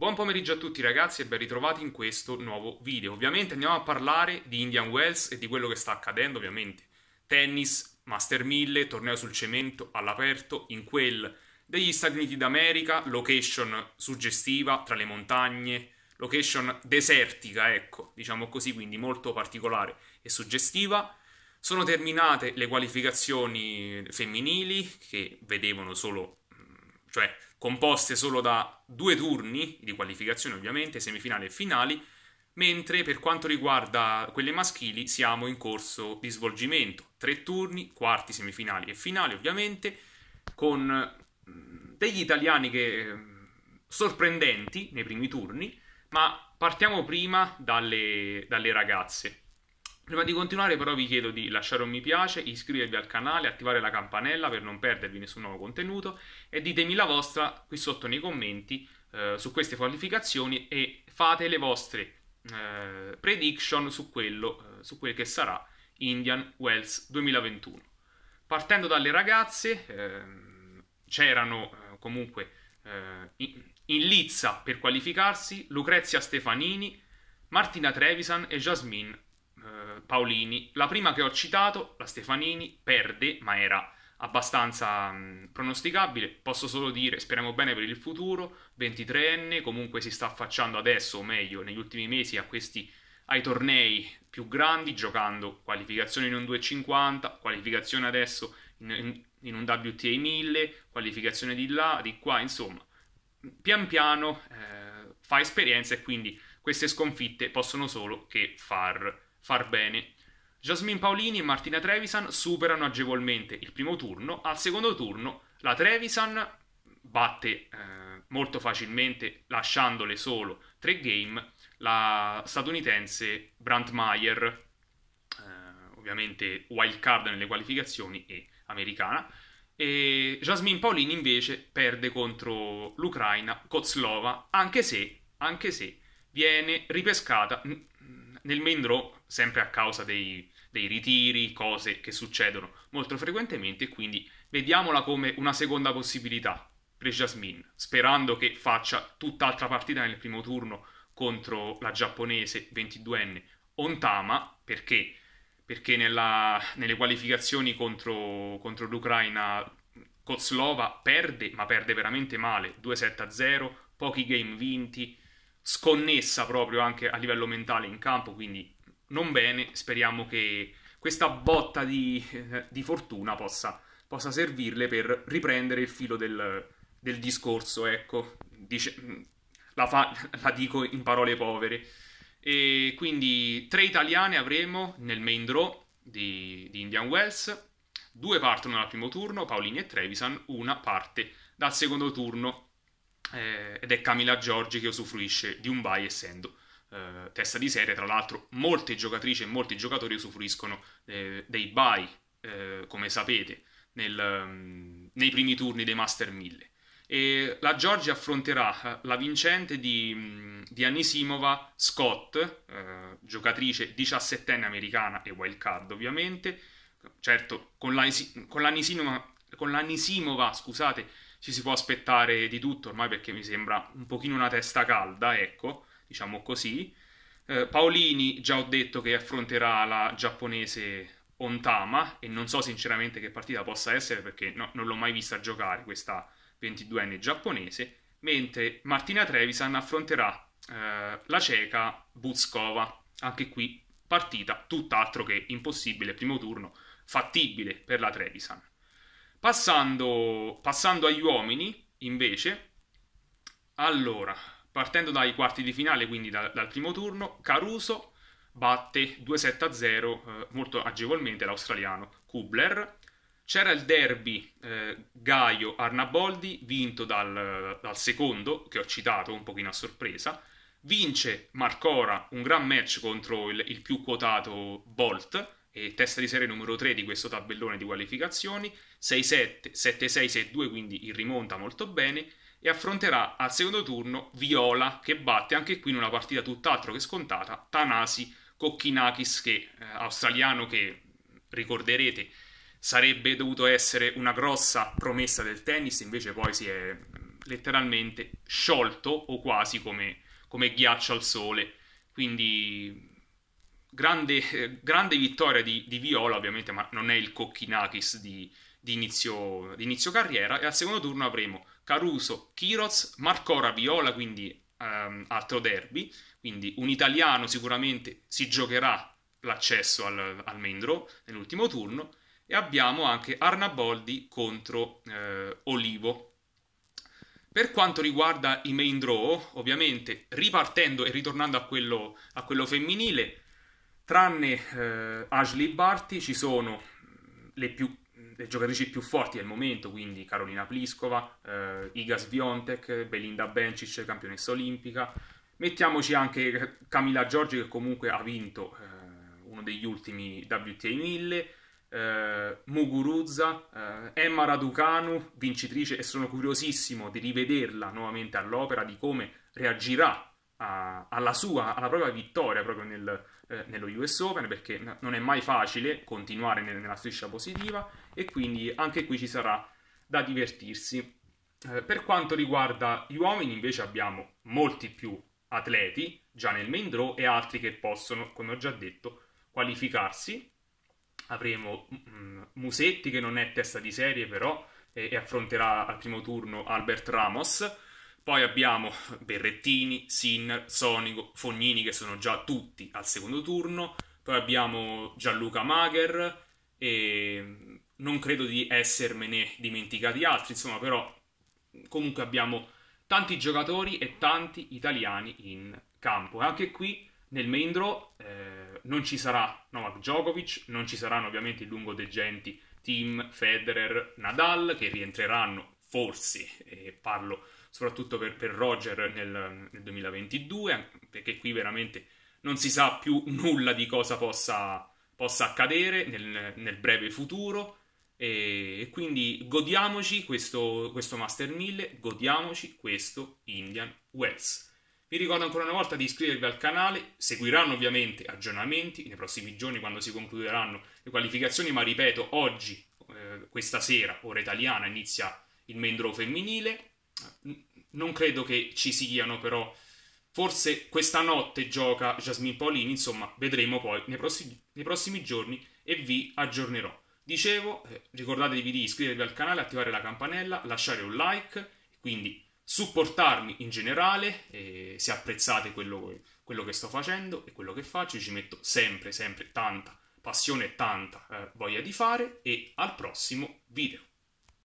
Buon pomeriggio a tutti ragazzi e ben ritrovati in questo nuovo video. Ovviamente andiamo a parlare di Indian Wells e di quello che sta accadendo, ovviamente. Tennis, Master 1000, torneo sul cemento, all'aperto, in quel degli Stati Uniti d'America, location suggestiva tra le montagne, location desertica, ecco, diciamo così, quindi molto particolare e suggestiva. Sono terminate le qualificazioni femminili che vedevano solo mm, cioè composte solo da due turni di qualificazione ovviamente, semifinali e finali, mentre per quanto riguarda quelle maschili siamo in corso di svolgimento, tre turni, quarti, semifinali e finali ovviamente, con mm, degli italiani che, mm, sorprendenti nei primi turni, ma partiamo prima dalle, dalle ragazze. Prima di continuare però vi chiedo di lasciare un mi piace, iscrivervi al canale, attivare la campanella per non perdervi nessun nuovo contenuto e ditemi la vostra qui sotto nei commenti eh, su queste qualificazioni e fate le vostre eh, prediction su quello, eh, su quel che sarà Indian Wells 2021. Partendo dalle ragazze, ehm, c'erano eh, comunque eh, in, in Lizza per qualificarsi Lucrezia Stefanini, Martina Trevisan e Jasmine Paolini. La prima che ho citato, la Stefanini, perde, ma era abbastanza mh, mm, pronosticabile. Posso solo dire, speriamo bene per il futuro, 23enne, comunque si sta affacciando adesso, o meglio, negli ultimi mesi a questi ai tornei più grandi, giocando qualificazione in un 250, qualificazione adesso in, in, in un WTA 1000, qualificazione di là, di qua, insomma, pian piano eh, fa esperienza e quindi queste sconfitte possono solo che far Far bene. Jasmine Paolini e Martina Trevisan superano agevolmente il primo turno, al secondo turno la Trevisan batte eh, molto facilmente, lasciandole solo tre game, la statunitense Brandt Mayer, eh, ovviamente wild card nelle qualificazioni e americana, e Jasmine Paolini invece perde contro l'Ucraina Kozlova, anche se, anche se viene ripescata nel main draw, sempre a causa dei, dei ritiri, cose che succedono molto frequentemente, quindi vediamola come una seconda possibilità per Jasmine, sperando che faccia tutt'altra partita nel primo turno contro la giapponese 22enne Ontama, perché? Perché nella, nelle qualificazioni contro, contro l'Ucraina Kozlova perde, ma perde veramente male, 2-7-0, pochi game vinti, sconnessa proprio anche a livello mentale in campo, quindi non bene, speriamo che questa botta di, di fortuna possa, possa, servirle per riprendere il filo del, del discorso, ecco, Dice, la, fa, la dico in parole povere. E quindi tre italiane avremo nel main draw di, di, Indian Wells. Due partono dal primo turno, Paolini e Trevisan, una parte dal secondo turno eh, ed è Camila Giorgi che usufruisce di un bye essendo eh, testa di serie, tra l'altro molte giocatrici e molti giocatori usufruiscono eh, dei bye, eh, come sapete, nel, um, nei primi turni dei Master 1000. E la Giorgi affronterà eh, la vincente di, mm, di Anisimova Scott, eh, giocatrice 17enne americana e wildcard ovviamente, certo con, con, l'anisimova, con l'anisimova, scusate, ci si può aspettare di tutto ormai perché mi sembra un pochino una testa calda, ecco, diciamo così. Eh, Paolini già ho detto che affronterà la giapponese Ontama e non so sinceramente che partita possa essere perché no, non l'ho mai vista giocare questa 22enne giapponese, mentre Martina Trevisan affronterà eh, la ceca Buzkova, anche qui partita tutt'altro che impossibile, primo turno fattibile per la Trevisan. Passando, passando agli uomini, invece, allora, partendo dai quarti di finale, quindi dal, dal primo turno, Caruso batte 2-7-0 eh, molto agevolmente l'australiano Kubler. C'era il derby eh, Gaio-Arnaboldi, vinto dal, dal secondo, che ho citato un pochino a sorpresa. Vince Marcora un gran match contro il, il più quotato Bolt eh, testa di serie numero 3 di questo tabellone di qualificazioni, 6-7, 7-6, 6-2, quindi il rimonta molto bene, e affronterà al secondo turno Viola, che batte anche qui in una partita tutt'altro che scontata, Tanasi Kokkinakis, che, eh, australiano che ricorderete sarebbe dovuto essere una grossa promessa del tennis, invece poi si è mm, letteralmente sciolto o quasi come, come ghiaccio al sole. Quindi grande, eh, grande vittoria di, di, Viola, ovviamente, ma non è il Kokkinakis di, di, inizio, di, inizio, carriera. E al secondo turno avremo Caruso, Kiroz, Marcora, Viola, quindi ehm, altro derby. Quindi un italiano sicuramente si giocherà l'accesso al, al main draw nell'ultimo turno. E abbiamo anche Arnaboldi contro eh, Olivo, per quanto riguarda i main draw, ovviamente ripartendo e ritornando a quello, a quello femminile, Tranne eh, Ashley Barty ci sono mm, le, più, le, giocatrici più forti del momento, quindi Carolina Pliskova, eh, Iga Sviontek, Belinda Bencic, campionessa olimpica. Mettiamoci anche eh, Camila Giorgi che comunque ha vinto eh, uno degli ultimi WTA 1000, eh, Muguruza, eh, Emma Raducanu, vincitrice e sono curiosissimo di rivederla nuovamente all'opera, di come reagirà a, alla sua, alla propria vittoria proprio nel, eh, nello US Open perché n- non è mai facile continuare nel, nella striscia positiva e quindi anche qui ci sarà da divertirsi. Eh, per quanto riguarda gli uomini invece abbiamo molti più atleti già nel main draw e altri che possono, come ho già detto, qualificarsi. Avremo mm, Musetti che non è testa di serie però e, e affronterà al primo turno Albert Ramos poi abbiamo Berrettini, Sinner, Sonico, Fognini che sono già tutti al secondo turno. Poi abbiamo Gianluca Magher e non credo di essermene dimenticati altri, insomma, però comunque abbiamo tanti giocatori e tanti italiani in campo. E anche qui nel main draw eh, non ci sarà Novak Djokovic, non ci saranno ovviamente i lungo degenti Team, Federer, Nadal che rientreranno forse, eh, parlo soprattutto per, per Roger nel, nel 2022, perché qui veramente non si sa più nulla di cosa possa, possa accadere nel, nel, breve futuro. E, e quindi godiamoci questo, questo, Master 1000, godiamoci questo Indian Wells. Vi ricordo ancora una volta di iscrivervi al canale, seguiranno ovviamente aggiornamenti nei prossimi giorni quando si concluderanno le qualificazioni, ma ripeto, oggi, eh, questa sera, ora italiana, inizia il main femminile, non credo che ci siano però. Forse questa notte gioca Jasmine Paolini, insomma, vedremo poi nei prossimi, nei prossimi giorni e vi aggiornerò. Dicevo, eh, ricordatevi di iscrivervi al canale, attivare la campanella, lasciare un like, quindi supportarmi in generale, eh, se apprezzate quello, quello, che sto facendo e quello che faccio, ci metto sempre, sempre tanta passione e tanta eh, voglia di fare e al prossimo video.